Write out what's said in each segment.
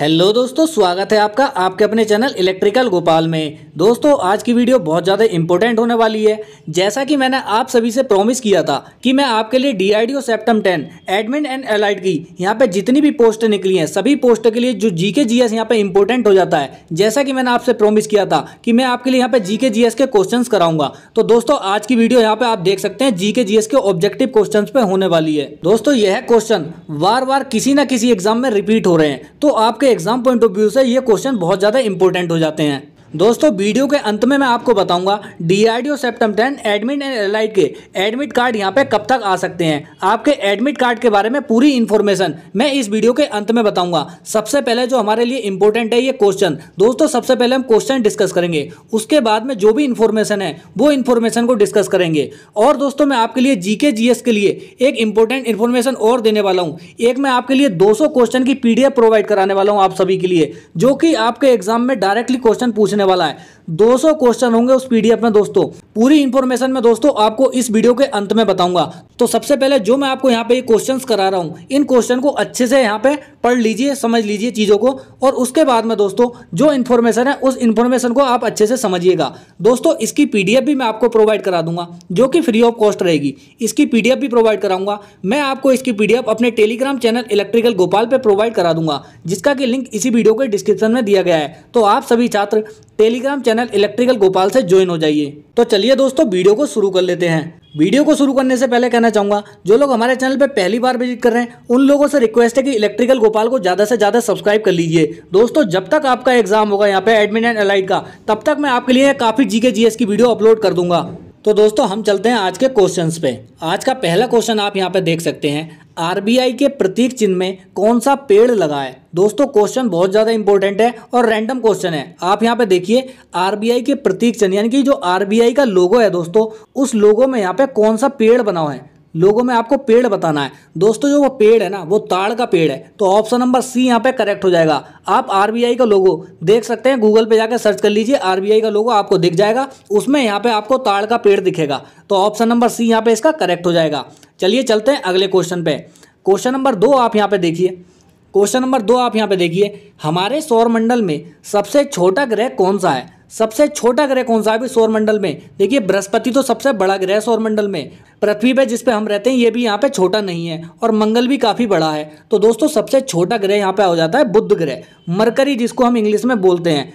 hello दोस्तों स्वागत है आपका आपके अपने चैनल इलेक्ट्रिकल गोपाल में दोस्तों आज की वीडियो बहुत ज़्यादा इंपॉर्टेंट होने वाली है जैसा कि मैंने आप सभी से प्रॉमिस किया था कि मैं आपके लिए D I D CEPTAM ten admin and allied की यहाँ पे जितनी भी पोस्ट निकली हैं सभी पोस्ट के लिए जो जी के जी एस यहाँ पर इंपॉर्टेंट हो जाता है जैसा कि मैंने आपसे प्रोमिस किया था कि मैं आपके लिए यहाँ पर जी के जी एस के क्वेश्चन कराऊंगा तो दोस्तों आज की वीडियो यहाँ पर आप देख सकते हैं जी के जी एस के ऑब्जेक्टिव क्वेश्चन पे होने वाली है दोस्तों यह क्वेश्चन बार बार किसी न किसी एग्जाम में रिपीट हो रहे हैं तो आपके आपके एग्जाम पॉइंट ऑफ व्यू से ये क्वेश्चन बहुत ज़्यादा इंपॉर्टेंट हो जाते हैं दोस्तों वीडियो के अंत में मैं आपको बताऊंगा DRDO CEPTAM ten admit and allied के एडमिट कार्ड यहां पे कब तक आ सकते हैं आपके एडमिट कार्ड के बारे में पूरी इन्फॉर्मेशन मैं इस वीडियो के अंत में बताऊंगा सबसे पहले जो हमारे लिए इंपॉर्टेंट है ये क्वेश्चन दोस्तों सबसे पहले हम क्वेश्चन डिस्कस करेंगे उसके बाद में जो भी इन्फॉर्मेशन है वो इन्फॉर्मेशन को डिस्कस करेंगे और दोस्तों मैं आपके लिए जी के के लिए एक इंपॉर्टेंट इन्फॉर्मेशन और देने वाला हूँ एक मैं आपके लिए दो क्वेश्चन की पी प्रोवाइड कराने वाला हूँ आप सभी के लिए जो कि आपके एग्जाम में डायरेक्टली क्वेश्चन पूछने वाला है 200 क्वेश्चन होंगे उस पीडीएफ में दोस्तों पूरी इन्फॉर्मेशन में दोस्तों आपको इस वीडियो के अंत में बताऊंगा तो सबसे पहले जो मैं आपको यहाँ पे क्वेश्चन करा रहा हूँ इन क्वेश्चन को अच्छे से यहाँ पे पढ़ लीजिए समझ लीजिए चीज़ों को और उसके बाद में दोस्तों जो इन्फॉर्मेशन है उस इन्फॉर्मेशन को आप अच्छे से समझिएगा दोस्तों इसकी पीडीएफ भी मैं आपको प्रोवाइड करा दूंगा जो कि फ्री ऑफ कॉस्ट रहेगी इसकी पी भी प्रोवाइड कराऊंगा मैं आपको इसकी पी अपने टेलीग्राम चैनल इलेक्ट्रिकल गोपाल पर प्रोवाइड करा दूंगा जिसका कि लिंक इसी वीडियो के डिस्क्रिप्शन में दिया गया है तो आप सभी छात्र Telegram channel channel electrical Gopal से ज्वाइन हो जाइए तो चलिए दोस्तों वीडियो को शुरू कर लेते हैं वीडियो को शुरू करने से पहले कहना चाहूंगा जो लोग हमारे चैनल पर पहली बार विजिट कर रहे हैं उन लोगों से रिक्वेस्ट है कि इलेक्ट्रिकल गोपाल को ज़्यादा से ज़्यादा सब्सक्राइब कर लीजिए दोस्तों जब तक आपका एग्जाम होगा यहाँ पे एडमिट एंड एलाइट का तब तक मैं आपके लिए काफ़ी जीके जीएस की वीडियो अपलोड कर दूंगा तो दोस्तों हम चलते हैं आज के क्वेश्चंस पे आज का पहला क्वेश्चन आप यहाँ पे देख सकते हैं आरबीआई के प्रतीक चिन्ह में कौन सा पेड़ लगा है दोस्तों क्वेश्चन बहुत ज़्यादा इंपॉर्टेंट है और रैंडम क्वेश्चन है आप यहाँ पे देखिए आरबीआई के प्रतीक चिन्ह यानी कि जो आरबीआई का लोगो है दोस्तों उस लोगो में यहाँ पे कौन सा पेड़ बना हुआ है लोगों में आपको पेड़ बताना है दोस्तों जो वो पेड़ है ना वो ताड़ का पेड़ है तो ऑप्शन नंबर सी यहाँ पे करेक्ट हो जाएगा आप आरबीआई का लोगो देख सकते हैं गूगल पे जाकर सर्च कर लीजिए आरबीआई का लोगो आपको दिख जाएगा उसमें यहाँ पे आपको ताड़ का पेड़ दिखेगा तो ऑप्शन नंबर सी यहाँ पे इसका करेक्ट हो जाएगा चलिए चलते हैं अगले क्वेश्चन पे क्वेश्चन नंबर दो आप यहाँ पे देखिए क्वेश्चन नंबर दो आप यहाँ पे देखिए हमारे सौरमंडल में सबसे छोटा ग्रह कौन सा है सबसे छोटा ग्रह कौन सा है अभी सौरमंडल में देखिए बृहस्पति तो सबसे बड़ा ग्रह सौरमंडल में पृथ्वी पे जिस पे हम रहते हैं ये भी यहाँ पे छोटा नहीं है और मंगल भी काफ़ी बड़ा है तो दोस्तों सबसे छोटा ग्रह यहाँ पे हो जाता है बुद्ध ग्रह मरकरी जिसको हम इंग्लिश में बोलते हैं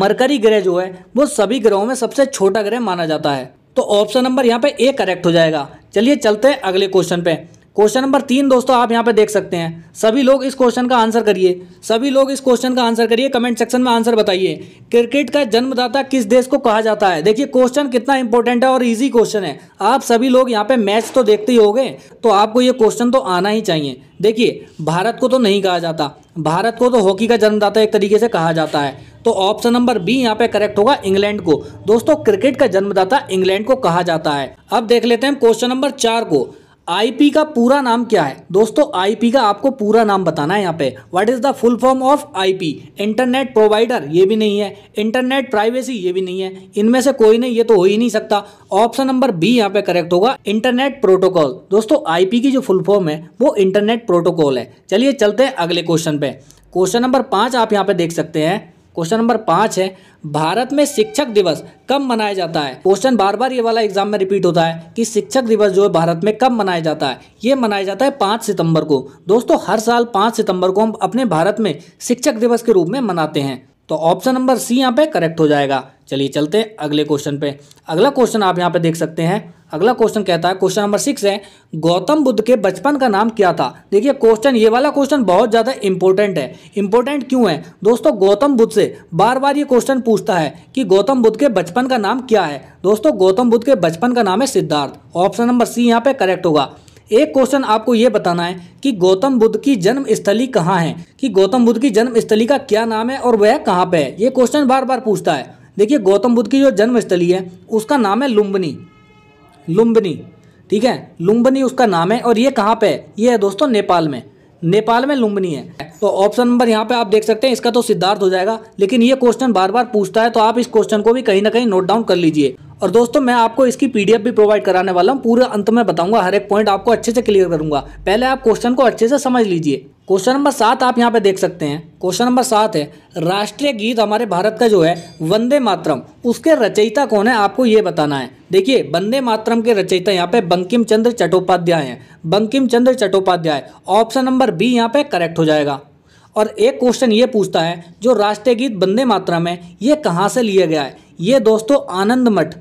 मरकरी ग्रह जो है वो सभी ग्रहों में सबसे छोटा ग्रह माना जाता है तो ऑप्शन नंबर यहाँ पे ए करेक्ट हो जाएगा चलिए चलते हैं अगले क्वेश्चन पे क्वेश्चन नंबर तीन दोस्तों आप यहाँ पे देख सकते हैं सभी लोग इस क्वेश्चन का आंसर करिए सभी लोग इस क्वेश्चन का आंसर करिए कमेंट सेक्शन में आंसर बताइए क्रिकेट का जन्मदाता किस देश को कहा जाता है देखिए क्वेश्चन कितना इंपॉर्टेंट है और इजी क्वेश्चन है आप सभी लोग यहाँ पे मैच तो देखते ही हो तो आपको ये क्वेश्चन तो आना ही चाहिए देखिए भारत को तो नहीं कहा जाता भारत को तो हॉकी का जन्मदाता एक तरीके से कहा जाता है तो ऑप्शन नंबर बी यहाँ पे करेक्ट होगा इंग्लैंड को दोस्तों क्रिकेट का जन्मदाता इंग्लैंड को कहा जाता है अब देख लेते हैं क्वेश्चन नंबर चार को आईपी का पूरा नाम क्या है दोस्तों आईपी का आपको पूरा नाम बताना है यहाँ पे what is the full form of IP internet provider ये भी नहीं है इंटरनेट प्राइवेसी ये भी नहीं है इनमें से कोई नहीं ये तो हो ही नहीं सकता ऑप्शन नंबर बी यहाँ पे करेक्ट होगा इंटरनेट प्रोटोकॉल दोस्तों आई की जो फुल फॉर्म है वो इंटरनेट प्रोटोकॉल है चलिए चलते हैं अगले क्वेश्चन पे क्वेश्चन नंबर पाँच आप यहाँ पे देख सकते हैं क्वेश्चन नंबर पाँच है भारत में शिक्षक दिवस कब मनाया जाता है क्वेश्चन बार बार ये वाला एग्जाम में रिपीट होता है कि शिक्षक दिवस जो है भारत में कब मनाया जाता है ये मनाया जाता है पाँच सितंबर को दोस्तों हर साल पाँच सितंबर को हम अपने भारत में शिक्षक दिवस के रूप में मनाते हैं तो ऑप्शन नंबर सी यहाँ पे करेक्ट हो जाएगा चलिए चलते हैं अगले क्वेश्चन पे अगला क्वेश्चन आप यहाँ पे देख सकते हैं अगला क्वेश्चन कहता है क्वेश्चन नंबर सिक्स है गौतम बुद्ध के बचपन का नाम क्या था देखिए क्वेश्चन ये वाला क्वेश्चन बहुत ज़्यादा इंपॉर्टेंट है इंपॉर्टेंट क्यों है दोस्तों गौतम बुद्ध से बार बार ये क्वेश्चन पूछता है कि गौतम बुद्ध के बचपन का नाम क्या है दोस्तों गौतम बुद्ध के बचपन का नाम है सिद्धार्थ ऑप्शन नंबर सी यहाँ पर करेक्ट होगा एक क्वेश्चन आपको ये बताना है कि गौतम बुद्ध की जन्म स्थली कहाँ है कि गौतम बुद्ध की जन्म स्थली का क्या नाम है और वह कहाँ पे है ये क्वेश्चन बार बार पूछता है देखिए गौतम बुद्ध की जो जन्म स्थली है उसका नाम है लुम्बनी लुम्बनी ठीक है लुम्बनी उसका नाम है और ये कहाँ पे है ये है दोस्तों नेपाल में नेपाल में लुम्बनी है तो ऑप्शन नंबर यहाँ पे आप देख सकते हैं इसका तो सिद्धार्थ हो जाएगा लेकिन ये क्वेश्चन बार बार पूछता है तो आप इस क्वेश्चन को भी कहीं ना कहीं नोट डाउन कर लीजिए और दोस्तों मैं आपको इसकी पीडीएफ भी प्रोवाइड कराने वाला हूँ पूरे अंत में बताऊंगा हर एक पॉइंट आपको अच्छे से क्लियर करूंगा पहले आप क्वेश्चन को अच्छे से समझ लीजिए क्वेश्चन नंबर सात आप यहाँ पे देख सकते हैं क्वेश्चन नंबर सात है राष्ट्रीय गीत हमारे भारत का जो है वंदे मातरम उसके रचयिता कौन है आपको ये बताना है देखिए वंदे मातरम के रचयिता यहाँ पे बंकिम चंद्र चट्टोपाध्याय हैं Bankim Chandra Chattopadhyay option number B यहाँ पे करेक्ट हो जाएगा और एक क्वेश्चन ये पूछता है जो राष्ट्रीय गीत वंदे मातरम है ये कहाँ से लिया गया है ये दोस्तों आनंद मठ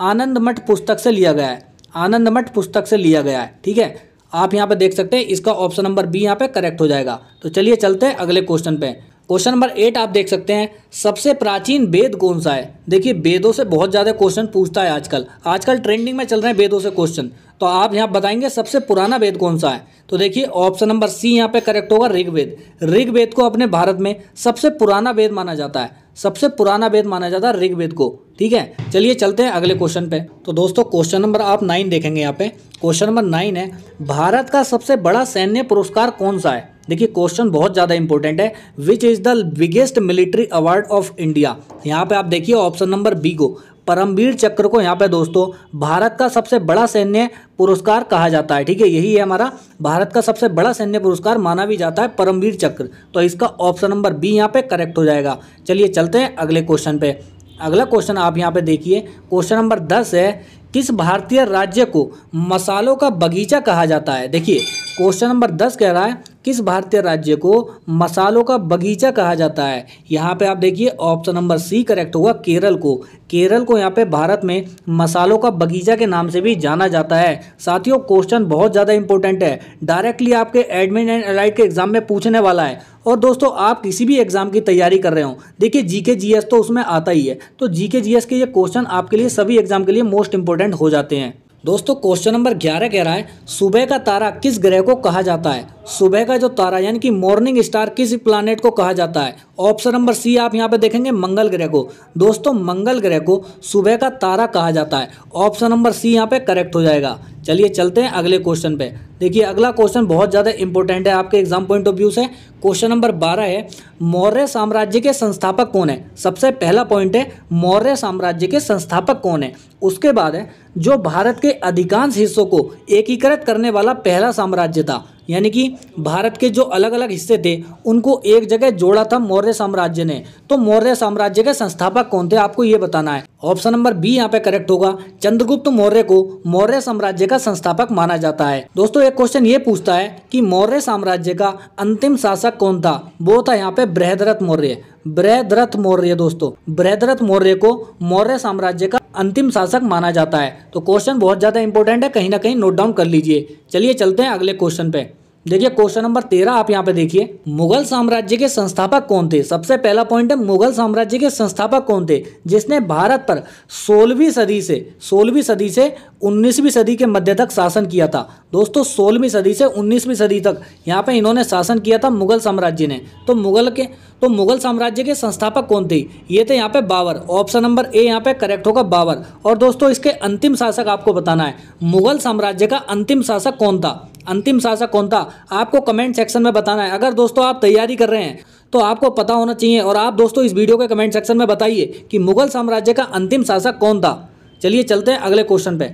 आनंद मठ पुस्तक से लिया गया है आनंद मठ पुस्तक से लिया गया है ठीक है आप यहाँ पे देख सकते हैं इसका ऑप्शन नंबर बी यहाँ पे करेक्ट हो जाएगा तो चलिए चलते हैं अगले क्वेश्चन पे क्वेश्चन नंबर एट आप देख सकते हैं सबसे प्राचीन वेद कौन सा है देखिए वेदों से बहुत ज़्यादा क्वेश्चन पूछता है आजकल आजकल ट्रेंडिंग में चल रहे हैं वेदों से क्वेश्चन तो आप यहाँ बताएंगे सबसे पुराना वेद कौन सा है तो देखिए ऑप्शन नंबर सी यहाँ पे करेक्ट होगा ऋग्वेद ऋग्वेद को अपने भारत में सबसे पुराना वेद माना जाता है सबसे पुराना वेद माना जाता है ऋग्वेद को ठीक है चलिए चलते हैं अगले क्वेश्चन पे तो दोस्तों क्वेश्चन नंबर आप नाइन देखेंगे यहाँ पे क्वेश्चन नंबर नाइन है भारत का सबसे बड़ा सैन्य पुरस्कार कौन सा है देखिए क्वेश्चन बहुत ज़्यादा इंपॉर्टेंट है which is the biggest military award of India यहाँ पे आप देखिए ऑप्शन नंबर बी को परमवीर चक्र को यहाँ पे दोस्तों भारत का सबसे बड़ा सैन्य पुरस्कार कहा जाता है ठीक है यही है हमारा भारत का सबसे बड़ा सैन्य पुरस्कार माना भी जाता है परमवीर चक्र तो इसका ऑप्शन नंबर बी यहाँ पे करेक्ट हो जाएगा चलिए चलते हैं अगले क्वेश्चन पे अगला क्वेश्चन आप यहाँ पे देखिए क्वेश्चन नंबर दस है किस भारतीय राज्य को मसालों का बगीचा कहा जाता है देखिए क्वेश्चन नंबर दस कह रहा है किस भारतीय राज्य को मसालों का बगीचा कहा जाता है यहाँ पे आप देखिए ऑप्शन नंबर सी करेक्ट होगा केरल को केरल को यहाँ पे भारत में मसालों का बगीचा के नाम से भी जाना जाता है साथियों क्वेश्चन बहुत ज़्यादा इंपॉर्टेंट है डायरेक्टली आपके एडमिन एंड एलाइट के एग्जाम में पूछने वाला है और दोस्तों आप किसी भी एग्जाम की तैयारी कर रहे हो देखिए जीके जीएस तो उसमें आता ही है तो जीके जीएस के ये क्वेश्चन आपके लिए सभी एग्जाम के लिए मोस्ट इंपॉर्टेंट हो जाते हैं दोस्तों क्वेश्चन नंबर ग्यारह कह रहा है सुबह का तारा किस ग्रह को कहा जाता है सुबह का जो तारा यानी कि मॉर्निंग स्टार किस प्लानट को कहा जाता है ऑप्शन नंबर सी आप यहाँ पे देखेंगे मंगल ग्रह को दोस्तों मंगल ग्रह को सुबह का तारा कहा जाता है ऑप्शन नंबर सी यहाँ पे करेक्ट हो जाएगा चलिए चलते हैं अगले क्वेश्चन पे देखिए अगला क्वेश्चन बहुत ज़्यादा इंपॉर्टेंट है आपके एग्जाम पॉइंट ऑफ व्यू से क्वेश्चन नंबर बारह है मौर्य साम्राज्य के संस्थापक कौन है सबसे पहला पॉइंट है मौर्य साम्राज्य के संस्थापक कौन है उसके बाद है जो भारत के अधिकांश हिस्सों को एकीकृत करने वाला पहला साम्राज्य था यानी कि भारत के जो अलग अलग हिस्से थे उनको एक जगह जोड़ा था मौर्य साम्राज्य ने तो मौर्य साम्राज्य के संस्थापक कौन थे आपको ये बताना है ऑप्शन नंबर बी यहाँ पे करेक्ट होगा चंद्रगुप्त मौर्य को मौर्य साम्राज्य का संस्थापक माना जाता है दोस्तों एक क्वेश्चन ये पूछता है कि मौर्य साम्राज्य का अंतिम शासक कौन था वो था यहाँ पे बृहदरथ मौर्य बृहदरथ मौर्य दोस्तों बृहदरथ मौर्य को मौर्य साम्राज्य का अंतिम शासक माना जाता है तो क्वेश्चन बहुत ज्यादा इंपॉर्टेंट है कहीं ना कहीं नोट डाउन कर लीजिए चलिए चलते हैं अगले क्वेश्चन पे देखिए क्वेश्चन नंबर तेरह आप यहाँ पे देखिए मुगल साम्राज्य के संस्थापक कौन थे सबसे पहला पॉइंट है मुगल साम्राज्य के संस्थापक कौन थे जिसने भारत पर सोलहवीं सदी से सोलहवीं सदी से उन्नीसवीं सदी के मध्य तक शासन किया था दोस्तों सोलहवीं सदी से उन्नीसवीं सदी तक यहाँ पे इन्होंने शासन किया था मुगल साम्राज्य ने तो मुगल के तो मुगल साम्राज्य के संस्थापक कौन थे ये थे यहाँ पे बाबर ऑप्शन नंबर ए यहाँ पे करेक्ट होगा बाबर और दोस्तों इसके अंतिम शासक आपको बताना है मुगल साम्राज्य का अंतिम शासक कौन था अंतिम शासक कौन था आपको कमेंट सेक्शन में बताना है अगर दोस्तों आप तैयारी कर रहे हैं तो आपको पता होना चाहिए और आप दोस्तों इस वीडियो के कमेंट सेक्शन में बताइए कि मुगल साम्राज्य का अंतिम शासक कौन था चलिए चलते हैं अगले क्वेश्चन पे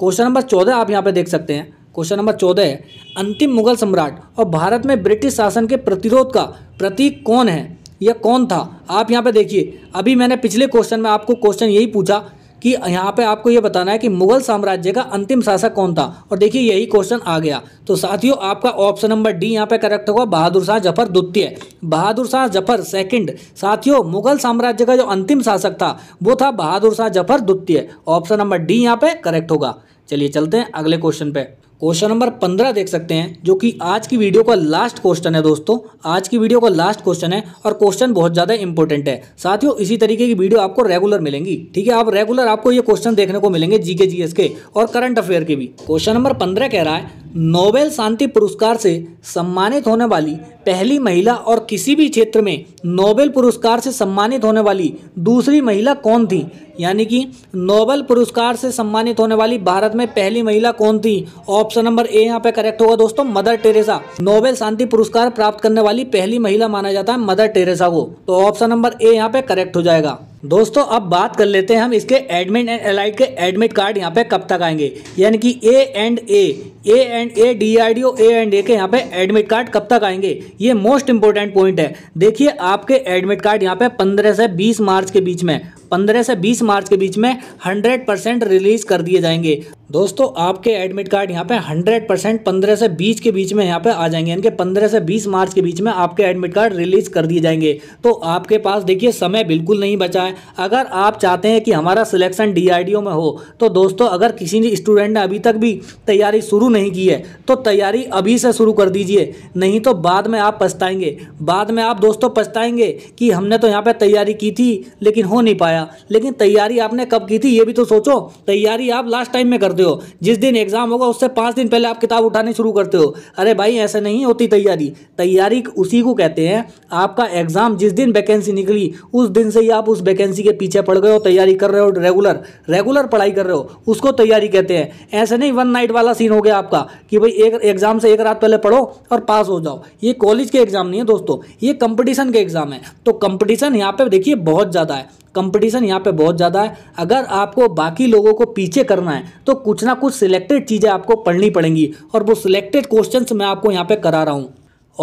क्वेश्चन नंबर चौदह आप यहाँ पे देख सकते हैं क्वेश्चन नंबर चौदह है अंतिम मुगल सम्राट और भारत में ब्रिटिश शासन के प्रतिरोध का प्रतीक कौन है यह कौन था आप यहाँ पे देखिए अभी मैंने पिछले क्वेश्चन में आपको क्वेश्चन यही पूछा कि यहाँ पे आपको ये बताना है कि मुगल साम्राज्य का अंतिम शासक कौन था और देखिए यही क्वेश्चन आ गया तो साथियों आपका ऑप्शन नंबर डी यहाँ पे करेक्ट होगा बहादुर शाह जफर द्वितीय बहादुर शाह जफर सेकंड साथियों मुगल साम्राज्य का जो अंतिम शासक था वो था बहादुर शाह जफर द्वितीय ऑप्शन नंबर डी यहाँ पे करेक्ट होगा चलिए चलते हैं अगले क्वेश्चन पे क्वेश्चन नंबर पंद्रह देख सकते हैं जो कि आज की वीडियो का लास्ट क्वेश्चन है दोस्तों आज की वीडियो का लास्ट क्वेश्चन है और क्वेश्चन बहुत ज़्यादा इंपॉर्टेंट है साथियों इसी तरीके की वीडियो आपको रेगुलर मिलेंगी ठीक है आप रेगुलर आपको ये क्वेश्चन देखने को मिलेंगे जीके जीएस के और करंट अफेयर के भी क्वेश्चन नंबर पंद्रह कह रहा है नोबेल शांति पुरस्कार से सम्मानित होने वाली पहली महिला और किसी भी क्षेत्र में नोबेल पुरस्कार से सम्मानित होने वाली दूसरी महिला कौन थी यानी कि नोबेल पुरस्कार से सम्मानित होने वाली भारत में पहली महिला कौन थी और ऑप्शन नंबर ए यहाँ पे करेक्ट होगा दोस्तों मदर टेरेसा नोबेल शांति पुरस्कार प्राप्त करने वाली पहली महिला माना जाता है मदर टेरेसा को तो ऑप्शन नंबर ए यहाँ पे करेक्ट हो जाएगा दोस्तों अब बात कर लेते हैं हम इसके एडमिट एंड एलाइट के एडमिट कार्ड यहाँ पे कब तक आएंगे यानी कि A and A A and A D R D O A and A के यहाँ पे एडमिट कार्ड कब तक आएंगे ये मोस्ट इंपॉर्टेंट पॉइंट है देखिए आपके एडमिट कार्ड यहाँ पे 15 से 20 मार्च के बीच में पंद्रह से बीस मार्च के बीच में हंड्रेड परसेंट रिलीज कर दिए जाएंगे दोस्तों आपके एडमिट कार्ड यहाँ पे हंड्रेड परसेंट पंद्रह से बीस के बीच में यहाँ पे आ जाएंगे यानी कि पंद्रह से बीस मार्च के बीच में आपके एडमिट कार्ड रिलीज कर दिए जाएंगे तो आपके पास देखिए समय बिल्कुल नहीं बचा है अगर आप चाहते हैं कि हमारा सिलेक्शन डी में हो तो दोस्तों अगर किसी भी स्टूडेंट ने अभी तक भी तैयारी शुरू नहीं की है तो तैयारी अभी से शुरू कर दीजिए नहीं तो बाद में आप पछताएंगे बाद में आप दोस्तों पछताएंगे कि हमने तो यहाँ पर तैयारी की थी लेकिन हो नहीं पाया आया लेकिन तैयारी आपने कब की थी ये भी तो सोचो तैयारी आप लास्ट टाइम में करते हो जिस दिन एग्जाम होगा उससे पाँच दिन पहले आप किताब उठानी शुरू करते हो अरे भाई ऐसे नहीं होती तैयारी तैयारी उसी को कहते हैं आपका एग्जाम जिस दिन वैकेंसी निकली उस दिन से ही आप उस वैकेंसी के पीछे पड़ गए हो तैयारी कर रहे हो रेगुलर रेगुलर पढ़ाई कर रहे हो उसको तैयारी कहते हैं ऐसे नहीं वन नाइट वाला सीन हो गया आपका कि भाई एक एग्जाम से एक रात पहले पढ़ो और पास हो जाओ ये कॉलेज के एग्जाम नहीं है दोस्तों ये कंपटीशन के एग्जाम है तो कंपटीशन यहाँ पे देखिए बहुत ज़्यादा है कंपटीशन यहाँ पे बहुत ज़्यादा है अगर आपको बाकी लोगों को पीछे करना है तो कुछ ना कुछ सिलेक्टेड चीज़ें आपको पढ़नी पड़ेंगी और वो सिलेक्टेड क्वेश्चन मैं आपको यहाँ पे करा रहा हूँ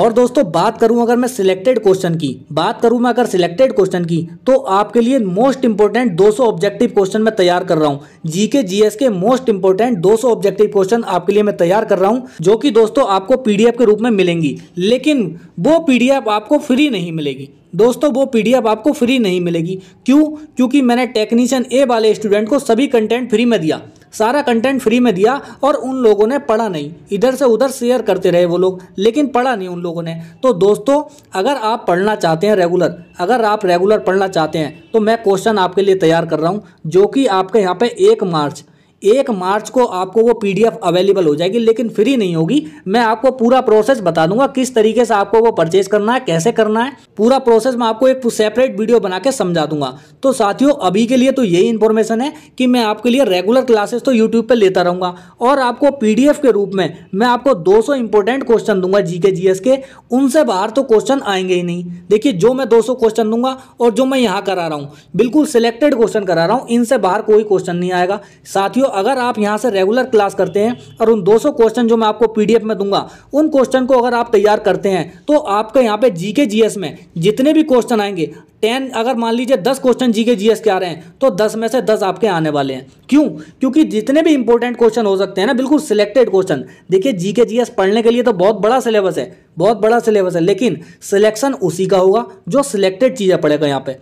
और दोस्तों बात करूं अगर मैं सिलेक्टेड क्वेश्चन की बात करूं मैं अगर सिलेक्टेड क्वेश्चन की तो आपके लिए मोस्ट इंपॉर्टेंट 200 ऑब्जेक्टिव क्वेश्चन मैं तैयार कर रहा हूं जीके जीएस के मोस्ट इंपॉर्टेंट 200 ऑब्जेक्टिव क्वेश्चन आपके लिए मैं तैयार कर रहा हूं जो कि दोस्तों आपको पीडीएफ के रूप में मिलेंगी लेकिन वो पी आपको फ्री नहीं मिलेगी दोस्तों वो पीडीएफ आपको फ्री नहीं मिलेगी क्यों क्योंकि मैंने टेक्नीशियन ए वाले स्टूडेंट को सभी कंटेंट फ्री में दिया सारा कंटेंट फ्री में दिया और उन लोगों ने पढ़ा नहीं इधर से उधर शेयर करते रहे वो लोग लेकिन पढ़ा नहीं उन लोगों ने तो दोस्तों अगर आप पढ़ना चाहते हैं रेगुलर अगर आप रेगुलर पढ़ना चाहते हैं तो मैं क्वेश्चन आपके लिए तैयार कर रहा हूँ जो कि आपके यहाँ पर एक मार्च एक मार्च को आपको वो पीडीएफ अवेलेबल हो जाएगी लेकिन फ्री नहीं होगी मैं आपको पूरा प्रोसेस बता दूंगा किस तरीके से आपको वो परचेज करना है कैसे करना है पूरा प्रोसेस मैं आपको एक सेपरेट वीडियो बना के समझा दूंगा तो साथियों अभी के लिए तो यही इन्फॉर्मेशन है कि मैं आपके लिए रेगुलर क्लासेस तो यूट्यूब पर लेता रहूँगा और आपको पी के रूप में मैं आपको दो सौ इंपॉर्टेंट क्वेश्चन दूंगा जी के के उनसे बाहर तो क्वेश्चन आएंगे ही नहीं देखिए जो मैं दो क्वेश्चन दूंगा और जो मैं यहाँ करा रहा हूँ बिल्कुल सिलेक्टेड क्वेश्चन करा रहा हूँ इनसे बाहर कोई क्वेश्चन नहीं आएगा साथियों अगर आप यहाँ से रेगुलर क्लास करते हैं और उन 200 क्वेश्चन जो मैं आपको पीडीएफ में दूंगा उन क्वेश्चन को अगर आप तैयार करते हैं तो आपके यहाँ पे जीके जीएस में जितने भी क्वेश्चन आएंगे टेन अगर मान लीजिए दस क्वेश्चन जी के जीएस के आ रहे हैं तो दस में से दस आपके आने वाले हैं क्यों क्योंकि जितने भी इंपॉर्टेंट क्वेश्चन हो सकते हैं ना बिल्कुल सिलेक्टेड क्वेश्चन देखिए जी के जीएस पढ़ने के लिए तो बहुत बड़ा सिलेबस है बहुत बड़ा सिलेबस है लेकिन सिलेक्शन उसी का होगा जो सिलेक्टेड चीज़ें पड़ेगा यहाँ पर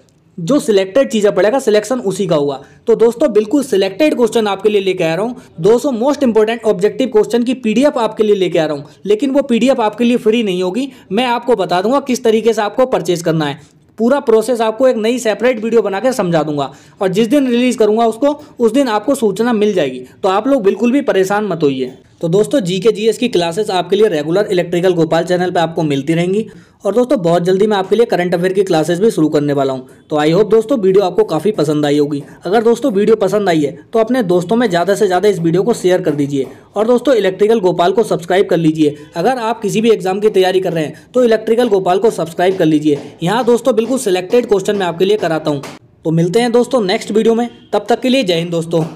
जो सिलेक्टेड चीज़ें पड़ेगा सिलेक्शन उसी का हुआ तो दोस्तों बिल्कुल सिलेक्टेड क्वेश्चन आपके लिए लेके आ रहा हूँ सौ मोस्ट इंपॉर्टेंट ऑब्जेक्टिव क्वेश्चन की पीडीएफ आपके लिए लेके आ रहा हूँ लेकिन वो पीडीएफ आपके लिए फ्री नहीं होगी मैं आपको बता दूंगा किस तरीके से आपको परचेज करना है पूरा प्रोसेस आपको एक नई सेपरेट वीडियो बनाकर समझा दूंगा और जिस दिन रिलीज़ करूंगा उसको उस दिन आपको सूचना मिल जाएगी तो आप लोग बिल्कुल भी परेशान मत होइए तो दोस्तों जी के की क्लासेस आपके लिए रेगुलर इलेक्ट्रिकल गोपाल चैनल पे आपको मिलती रहेंगी और दोस्तों बहुत जल्दी मैं आपके लिए करंट अफेयर की क्लासेस भी शुरू करने वाला हूँ तो आई होप दोस्तों वीडियो आपको काफ़ी पसंद आई होगी अगर दोस्तों वीडियो पसंद आई है तो अपने दोस्तों में ज़्यादा से ज़्यादा इस वीडियो को शेयर कर दीजिए और दोस्तों इलेक्ट्रिकल गोपाल को सब्सक्राइब कर लीजिए अगर आप किसी भी एग्जाम की तैयारी कर रहे हैं तो इलेक्ट्रिकल गोपाल को सब्सक्राइब कर लीजिए यहाँ दोस्तों बिल्कुल सिलेक्टेड क्वेश्चन मैं आपके लिए कराता हूँ तो मिलते हैं दोस्तों नेक्स्ट वीडियो में तब तक के लिए जय हिंद दोस्तों